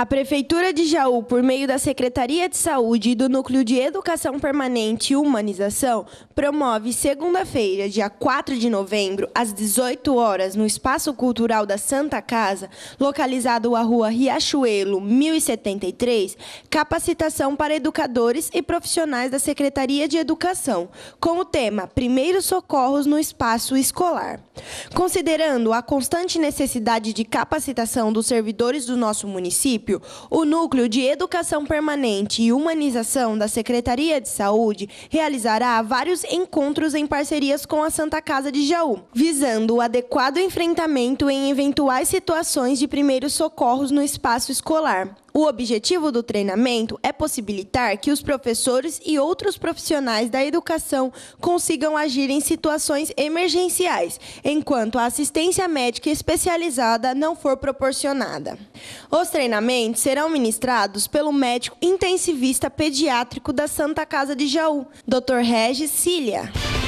A Prefeitura de Jaú, por meio da Secretaria de Saúde e do Núcleo de Educação Permanente e Humanização, promove segunda-feira, dia 4 de novembro, às 18 horas, no Espaço Cultural da Santa Casa, localizado à Rua Riachuelo, 1073, capacitação para educadores e profissionais da Secretaria de Educação, com o tema Primeiros Socorros no Espaço Escolar. Considerando a constante necessidade de capacitação dos servidores do nosso município, município, o Núcleo de Educação Permanente e Humanização da Secretaria de Saúde realizará vários encontros em parcerias com a Santa Casa de Jaú, visando o adequado enfrentamento em eventuais situações de primeiros socorros no espaço escolar. O objetivo do treinamento é possibilitar que os professores e outros profissionais da educação consigam agir em situações emergenciais, enquanto a assistência médica especializada não for proporcionada. Os treinamentos serão ministrados pelo médico intensivista pediátrico da Santa Casa de Jaú, Dr. Regis Cília.